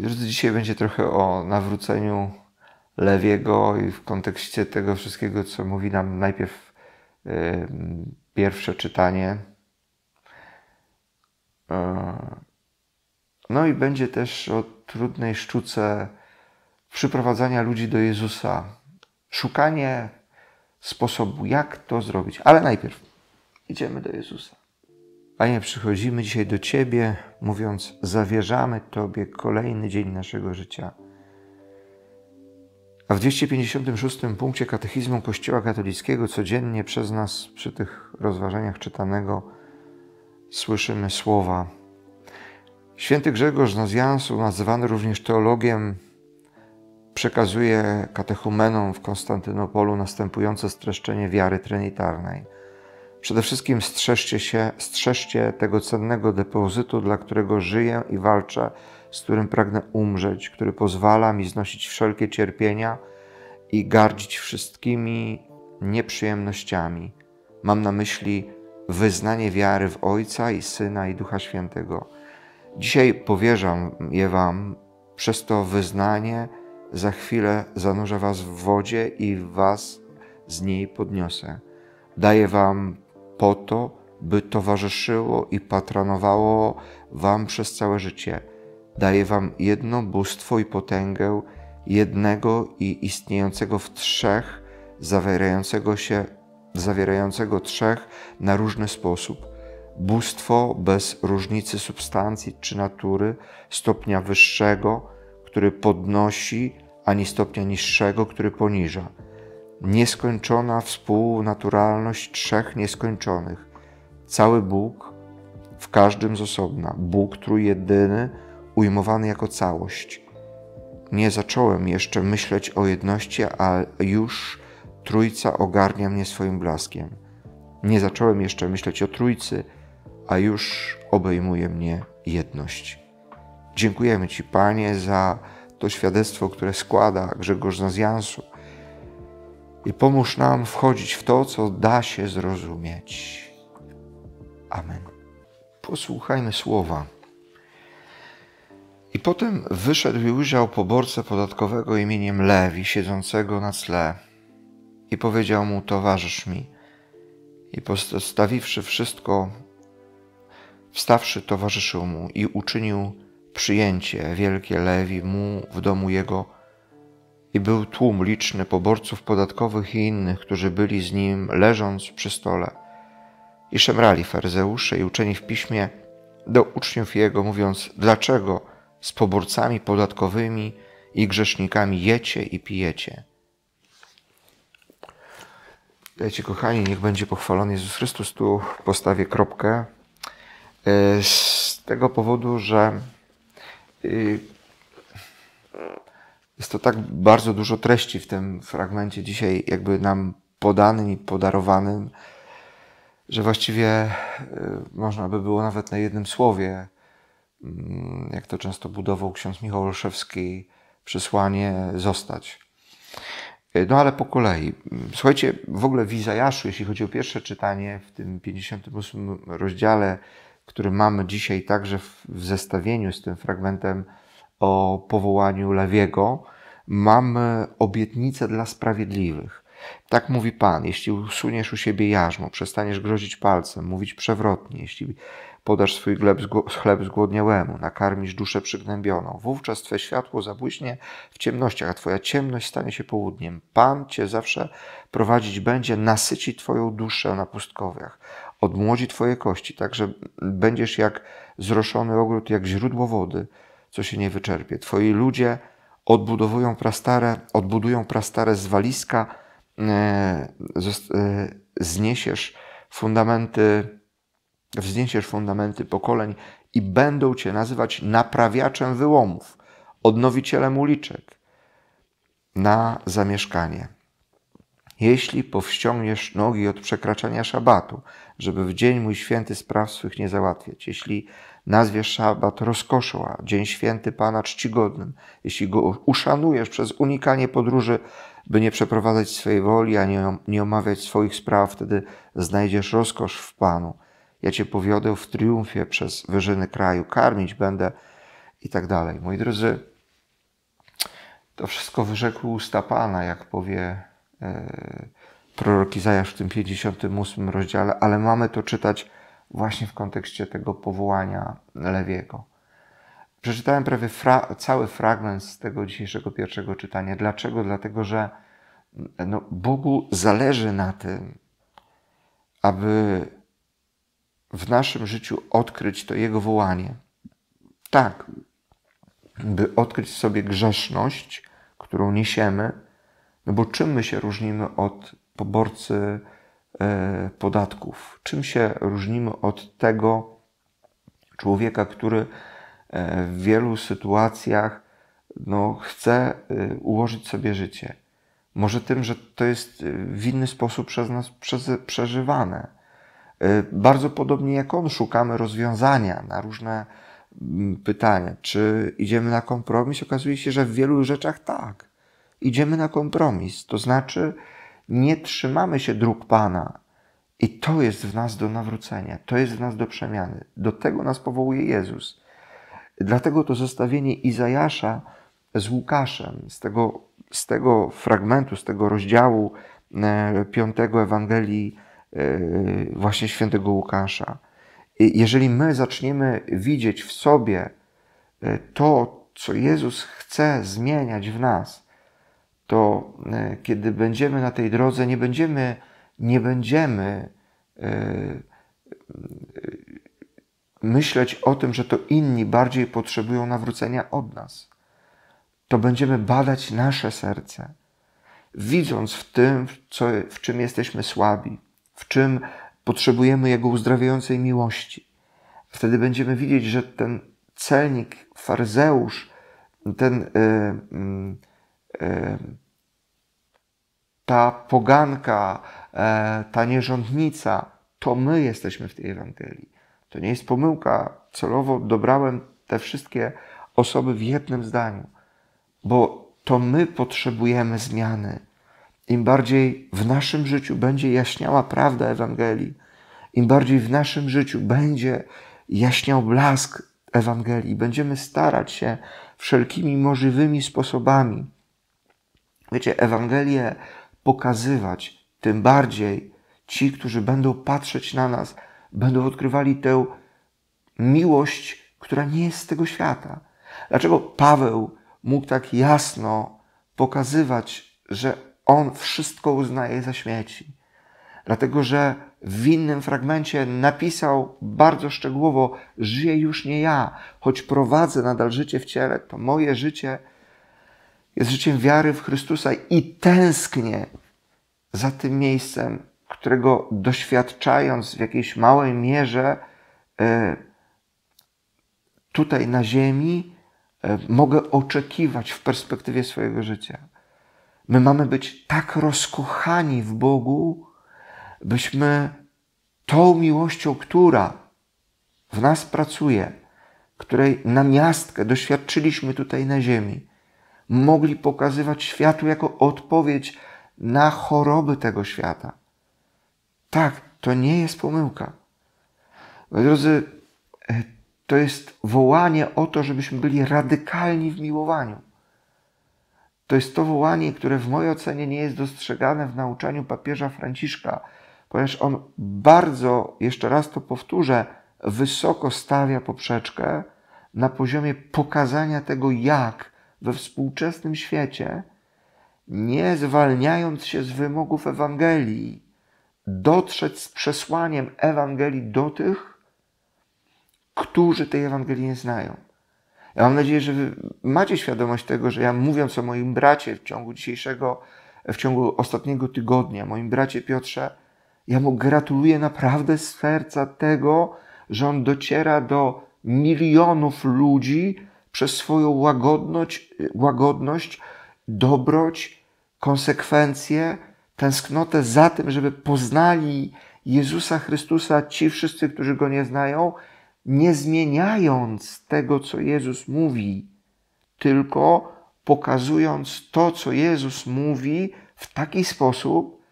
Już no dzisiaj będzie trochę o nawróceniu Lewiego i w kontekście tego wszystkiego, co mówi nam najpierw yy, pierwsze czytanie. Yy. No i będzie też o trudnej sztuce przyprowadzania ludzi do Jezusa. Szukanie sposobu, jak to zrobić. Ale najpierw idziemy do Jezusa. Panie, przychodzimy dzisiaj do Ciebie, mówiąc, zawierzamy Tobie kolejny dzień naszego życia. A w 256 punkcie Katechizmu Kościoła Katolickiego codziennie przez nas przy tych rozważaniach czytanego słyszymy słowa. Święty Grzegorz Nazjansu, nazywany również teologiem, przekazuje katechumenom w Konstantynopolu następujące streszczenie wiary trinitarnej – Przede wszystkim strzeżcie się, strzeżcie tego cennego depozytu, dla którego żyję i walczę, z którym pragnę umrzeć, który pozwala mi znosić wszelkie cierpienia i gardzić wszystkimi nieprzyjemnościami. Mam na myśli wyznanie wiary w Ojca i Syna i Ducha Świętego. Dzisiaj powierzam je Wam, przez to wyznanie za chwilę zanurzę Was w wodzie i Was z niej podniosę. Daję Wam po to, by towarzyszyło i patronowało Wam przez całe życie. Daje Wam jedno bóstwo i potęgę, jednego i istniejącego w trzech, zawierającego się, zawierającego trzech na różny sposób. Bóstwo bez różnicy substancji czy natury, stopnia wyższego, który podnosi, ani stopnia niższego, który poniża nieskończona współnaturalność trzech nieskończonych. Cały Bóg, w każdym z osobna, Bóg trójjedyny, ujmowany jako całość. Nie zacząłem jeszcze myśleć o jedności, a już Trójca ogarnia mnie swoim blaskiem. Nie zacząłem jeszcze myśleć o Trójcy, a już obejmuje mnie jedność. Dziękujemy Ci, Panie, za to świadectwo, które składa Grzegorz z i pomóż nam wchodzić w to, co da się zrozumieć. Amen. Posłuchajmy słowa. I potem wyszedł i ujrzał poborcę podatkowego imieniem Lewi, siedzącego na tle. I powiedział mu, towarzysz mi. I postawiwszy wszystko, wstawszy, towarzyszył mu i uczynił przyjęcie wielkie Lewi mu w domu jego i był tłum liczny poborców podatkowych i innych, którzy byli z nim leżąc przy stole. I szemrali faryzeusze i uczeni w piśmie do uczniów jego, mówiąc: Dlaczego z poborcami podatkowymi i grzesznikami jecie i pijecie? Dajcie kochani, niech będzie pochwalony Jezus Chrystus. Tu postawię kropkę e, z tego powodu, że y, jest to tak bardzo dużo treści w tym fragmencie dzisiaj, jakby nam podanym i podarowanym, że właściwie e, można by było nawet na jednym słowie, mm, jak to często budował ksiądz Michał Olszewski, przesłanie zostać. E, no ale po kolei. Słuchajcie, w ogóle w Izajaszu, jeśli chodzi o pierwsze czytanie w tym 58 rozdziale, który mamy dzisiaj także w zestawieniu z tym fragmentem o powołaniu Lewiego, mamy obietnicę dla sprawiedliwych. Tak mówi Pan, jeśli usuniesz u siebie jarzmo, przestaniesz grozić palcem, mówić przewrotnie, jeśli podasz swój chleb zgłodniałemu, nakarmisz duszę przygnębioną, wówczas Twe światło zabłyśnie w ciemnościach, a Twoja ciemność stanie się południem. Pan Cię zawsze prowadzić będzie, nasyci Twoją duszę na pustkowiach, odmłodzi Twoje kości, tak że będziesz jak zroszony ogród, jak źródło wody, co się nie wyczerpie. Twoi ludzie odbudowują prastare, odbudują prastare zwaliska, e, e, zniesiesz fundamenty, wzniesiesz fundamenty pokoleń i będą Cię nazywać naprawiaczem wyłomów, odnowicielem uliczek na zamieszkanie. Jeśli powściągniesz nogi od przekraczania szabatu, żeby w dzień mój święty spraw swych nie załatwiać, jeśli Nazwiesz szabat rozkoszą, a dzień święty Pana czcigodnym. Jeśli go uszanujesz przez unikanie podróży, by nie przeprowadzać swojej woli, a nie, nie omawiać swoich spraw, wtedy znajdziesz rozkosz w Panu. Ja Cię powiodę w triumfie przez wyżyny kraju, karmić będę i tak dalej. Moi drodzy, to wszystko wyrzekły usta Pana, jak powie yy, prorok Izajasz w tym 58 rozdziale, ale mamy to czytać właśnie w kontekście tego powołania Lewiego. Przeczytałem prawie fra cały fragment z tego dzisiejszego pierwszego czytania. Dlaczego? Dlatego, że no, Bogu zależy na tym, aby w naszym życiu odkryć to Jego wołanie. Tak, by odkryć w sobie grzeszność, którą niesiemy, no bo czym my się różnimy od poborcy E, podatków. Czym się różnimy od tego człowieka, który e, w wielu sytuacjach no, chce e, ułożyć sobie życie? Może tym, że to jest w inny sposób przez nas przeżywane. Bardzo podobnie jak on, szukamy rozwiązania na różne pytania. Czy idziemy na kompromis? Okazuje się, że w wielu rzeczach tak. Idziemy na kompromis. To znaczy, nie trzymamy się dróg Pana. I to jest w nas do nawrócenia, to jest w nas do przemiany. Do tego nas powołuje Jezus. Dlatego to zestawienie Izajasza z Łukaszem, z tego, z tego fragmentu, z tego rozdziału e, piątego Ewangelii e, właśnie świętego Łukasza. Jeżeli my zaczniemy widzieć w sobie e, to, co Jezus chce zmieniać w nas, to e, kiedy będziemy na tej drodze, nie będziemy, nie będziemy e, e, myśleć o tym, że to inni bardziej potrzebują nawrócenia od nas. To będziemy badać nasze serce, widząc w tym, co, w czym jesteśmy słabi, w czym potrzebujemy Jego uzdrawiającej miłości. Wtedy będziemy widzieć, że ten celnik, faryzeusz, ten. Yy, yy, ta poganka, e, ta nierządnica, to my jesteśmy w tej Ewangelii. To nie jest pomyłka. Celowo dobrałem te wszystkie osoby w jednym zdaniu, bo to my potrzebujemy zmiany. Im bardziej w naszym życiu będzie jaśniała prawda Ewangelii, im bardziej w naszym życiu będzie jaśniał blask Ewangelii, będziemy starać się wszelkimi możliwymi sposobami. Wiecie, Ewangelie pokazywać. Tym bardziej ci, którzy będą patrzeć na nas, będą odkrywali tę miłość, która nie jest z tego świata. Dlaczego Paweł mógł tak jasno pokazywać, że on wszystko uznaje za śmieci? Dlatego, że w innym fragmencie napisał bardzo szczegółowo: Żyję już nie ja, choć prowadzę nadal życie w ciele, to moje życie jest życiem wiary w Chrystusa i tęsknię za tym miejscem, którego doświadczając w jakiejś małej mierze e, tutaj na ziemi, e, mogę oczekiwać w perspektywie swojego życia. My mamy być tak rozkochani w Bogu, byśmy tą miłością, która w nas pracuje, której namiastkę doświadczyliśmy tutaj na ziemi, mogli pokazywać światu jako odpowiedź na choroby tego świata. Tak, to nie jest pomyłka. Moi drodzy, e, to jest wołanie o to, żebyśmy byli radykalni w miłowaniu. To jest to wołanie, które w mojej ocenie nie jest dostrzegane w nauczaniu papieża Franciszka, ponieważ on bardzo, jeszcze raz to powtórzę, wysoko stawia poprzeczkę na poziomie pokazania tego, jak we współczesnym świecie, nie zwalniając się z wymogów Ewangelii, dotrzeć z przesłaniem Ewangelii do tych, którzy tej Ewangelii nie znają. Ja mam nadzieję, że macie świadomość tego, że ja mówiąc o moim bracie w ciągu dzisiejszego, w ciągu ostatniego tygodnia, moim bracie Piotrze, ja mu gratuluję naprawdę z serca tego, że on dociera do milionów ludzi, przez swoją łagodność, łagodność dobroć, konsekwencje, tęsknotę za tym, żeby poznali Jezusa Chrystusa ci wszyscy, którzy go nie znają, nie zmieniając tego, co Jezus mówi, tylko pokazując to, co Jezus mówi w taki sposób,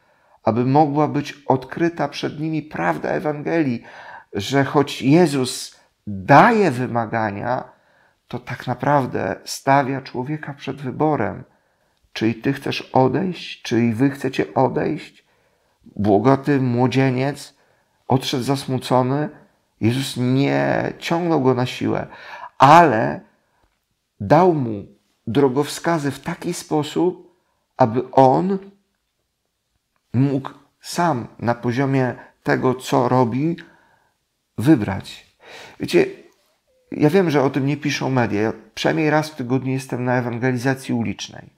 aby mogła być odkryta przed nimi prawda Ewangelii, że choć Jezus daje wymagania, to tak naprawdę stawia człowieka przed wyborem. Czy i ty chcesz odejść, czy i wy chcecie odejść? Błogaty młodzieniec odszedł zasmucony. Jezus nie ciągnął go na siłę, ale dał mu drogowskazy w taki sposób, aby on mógł sam na poziomie tego, co robi, wybrać. Wiecie, ja wiem, że o tym nie piszą media. Ja przynajmniej raz w tygodniu jestem na ewangelizacji ulicznej.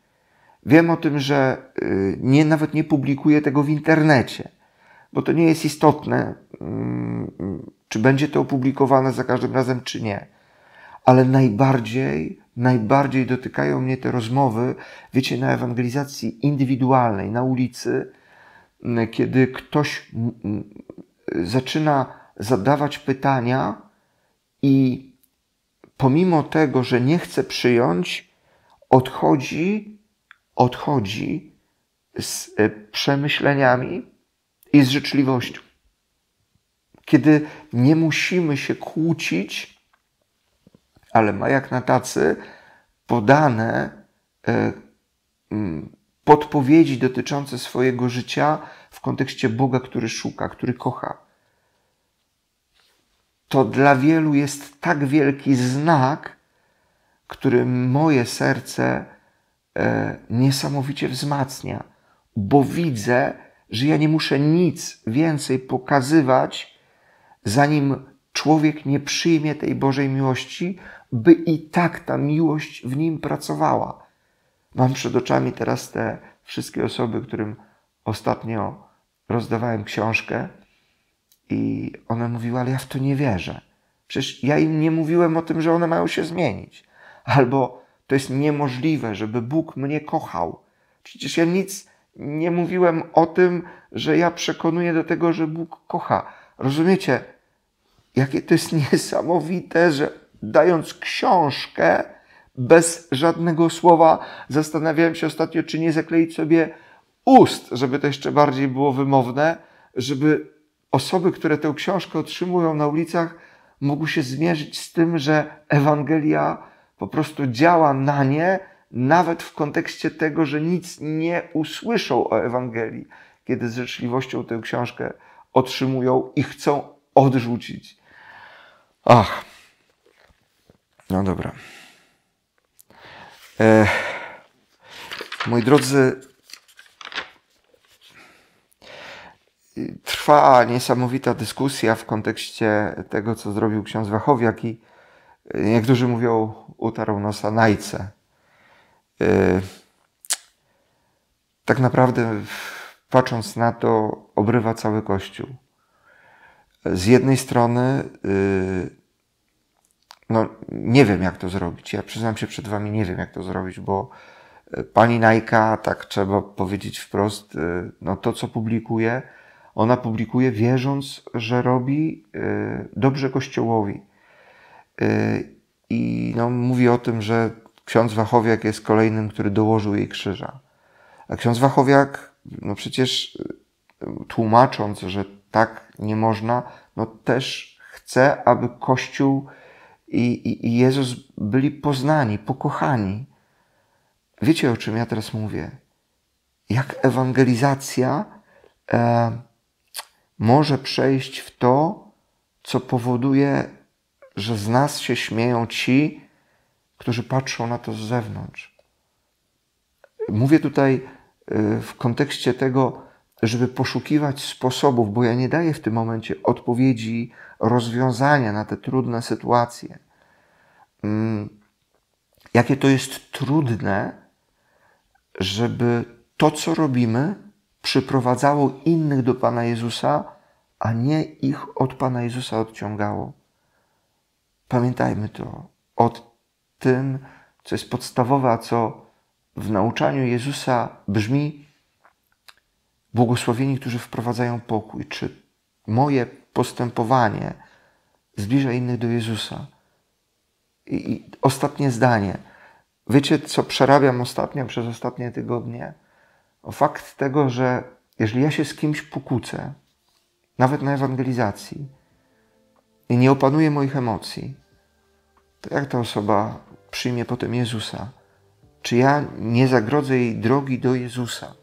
Wiem o tym, że y, nie, nawet nie publikuję tego w internecie, bo to nie jest istotne, mm, czy będzie to opublikowane za każdym razem, czy nie. Ale najbardziej, najbardziej dotykają mnie te rozmowy, wiecie, na ewangelizacji indywidualnej, na ulicy, kiedy ktoś zaczyna zadawać pytania i pomimo tego, że nie chce przyjąć, odchodzi, odchodzi z e, przemyśleniami i z życzliwością. Kiedy nie musimy się kłócić, ale ma jak na tacy podane e, podpowiedzi dotyczące swojego życia w kontekście Boga, który szuka, który kocha to dla wielu jest tak wielki znak, który moje serce e, niesamowicie wzmacnia, bo widzę, że ja nie muszę nic więcej pokazywać, zanim człowiek nie przyjmie tej Bożej miłości, by i tak ta miłość w nim pracowała. Mam przed oczami teraz te wszystkie osoby, którym ostatnio rozdawałem książkę i ona mówiła, ale ja w to nie wierzę. Przecież ja im nie mówiłem o tym, że one mają się zmienić. Albo to jest niemożliwe, żeby Bóg mnie kochał. Przecież ja nic nie mówiłem o tym, że ja przekonuję do tego, że Bóg kocha. Rozumiecie, jakie to jest niesamowite, że dając książkę bez żadnego słowa, zastanawiałem się ostatnio, czy nie zakleić sobie ust, żeby to jeszcze bardziej było wymowne, żeby osoby, które tę książkę otrzymują na ulicach, mogły się zmierzyć z tym, że Ewangelia po prostu działa na nie, nawet w kontekście tego, że nic nie usłyszą o Ewangelii, kiedy z życzliwością tę książkę otrzymują i chcą odrzucić. Ach, no dobra. E, moi drodzy, Y, trwa niesamowita dyskusja w kontekście tego, co zrobił ksiądz Wachowiak i niektórzy mówią, utarł nosa najce. Y, tak naprawdę, patrząc na to, obrywa cały Kościół. Z jednej strony, y, no nie wiem jak to zrobić. Ja przyznam się przed Wami, nie wiem jak to zrobić, bo pani Najka, tak trzeba powiedzieć wprost, no to co publikuje, ona publikuje wierząc, że robi y, dobrze Kościołowi. Y, I no, mówi o tym, że ksiądz Wachowiak jest kolejnym, który dołożył jej krzyża. A ksiądz Wachowiak, no przecież y, tłumacząc, że tak nie można, no też chce, aby Kościół i, i Jezus byli poznani, pokochani. Wiecie, o czym ja teraz mówię? Jak ewangelizacja e, może przejść w to, co powoduje, że z nas się śmieją ci, którzy patrzą na to z zewnątrz. Mówię tutaj y, w kontekście tego, żeby poszukiwać sposobów, bo ja nie daję w tym momencie odpowiedzi, rozwiązania na te trudne sytuacje. Mm, jakie to jest trudne, żeby to, co robimy, przyprowadzało innych do Pana Jezusa, a nie ich od Pana Jezusa odciągało. Pamiętajmy to od tym, co jest podstawowe, a co w nauczaniu Jezusa brzmi: Błogosławieni, którzy wprowadzają pokój. Czy moje postępowanie zbliża innych do Jezusa? I, i ostatnie zdanie. Wiecie, co przerabiam ostatnio przez ostatnie tygodnie? o fakt tego, że jeżeli ja się z kimś pokłócę, nawet na ewangelizacji, i nie opanuję moich emocji, to jak ta osoba przyjmie potem Jezusa? Czy ja nie zagrodzę jej drogi do Jezusa?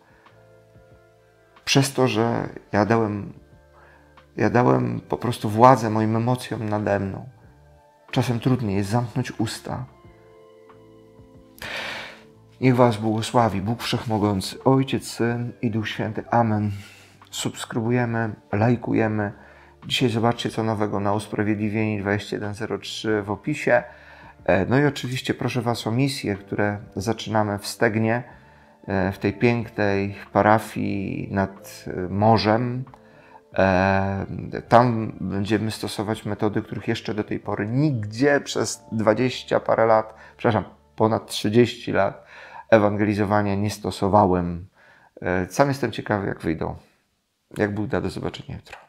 Przez to, że ja dałem, ja dałem po prostu władzę moim emocjom nade mną. Czasem trudniej jest zamknąć usta. Niech Was błogosławi Bóg Wszechmogący, Ojciec, Syn i Duch Święty. Amen. Subskrybujemy, lajkujemy. Dzisiaj zobaczcie co nowego na Usprawiedliwieni 2103 w opisie. E, no i oczywiście proszę Was o misje, które zaczynamy w Stegnie, e, w tej pięknej parafii nad e, morzem. Tam będziemy stosować metody, których jeszcze do tej pory nigdzie przez 20 parę lat, przepraszam, ponad 30 lat ewangelizowania nie stosowałem. E, sam jestem ciekawy, jak wyjdą. Jak Bóg do zobaczenia jutro.